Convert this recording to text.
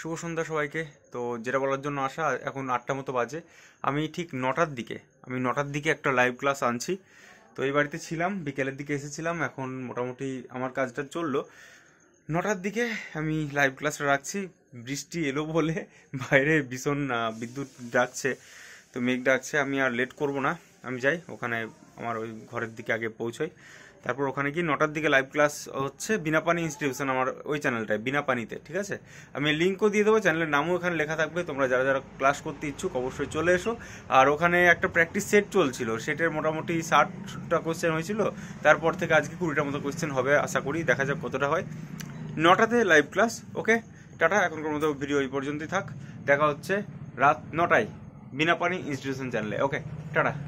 শুভ সন্ধ্যা সবাইকে তো যেটা বলার জন্য আসা এখন আটটা মতো বাজে আমি ঠিক নটার দিকে আমি নটার দিকে একটা লাইভ ক্লাস আনছি তো এই বাড়িতে ছিলাম বিকেলের দিকে এসেছিলাম এখন মোটামুটি আমার কাজটা চললো নটার দিকে আমি লাইভ ক্লাসটা রাখছি বৃষ্টি এলো বলে বাইরে ভীষণ বিদ্যুৎ ডাকছে তো মেঘ ডাকছে আমি আর লেট করব না আমি যাই ওখানে আমার ওই ঘরের দিকে আগে পৌঁছোয় তারপর ওখানে গিয়ে নটার দিকে লাইভ ক্লাস হচ্ছে পানি ইনস্টিটিউশন আমার ওই চ্যানেলটায় পানিতে ঠিক আছে আমি লিঙ্কও দিয়ে দেবো চ্যানেলের নামও এখানে লেখা থাকবে তোমরা যারা যারা ক্লাস করতে ইচ্ছুক অবশ্যই চলে এসো আর ওখানে একটা প্র্যাকটিস সেট চলছিল সেটের মোটামুটি ষাটটা কোয়েশ্চেন হয়েছিল তারপর থেকে আজকে কুড়িটার মতো কোয়েশ্চেন হবে আশা করি দেখা যাক কতটা হয় নটাতে লাইভ ক্লাস ওকে টাটা এখনকার মতো ভিডিও এই পর্যন্তই থাক দেখা হচ্ছে রাত নটায় বিনাপানি ইনস্টিটিউশন চ্যানেলে ওকে টাটা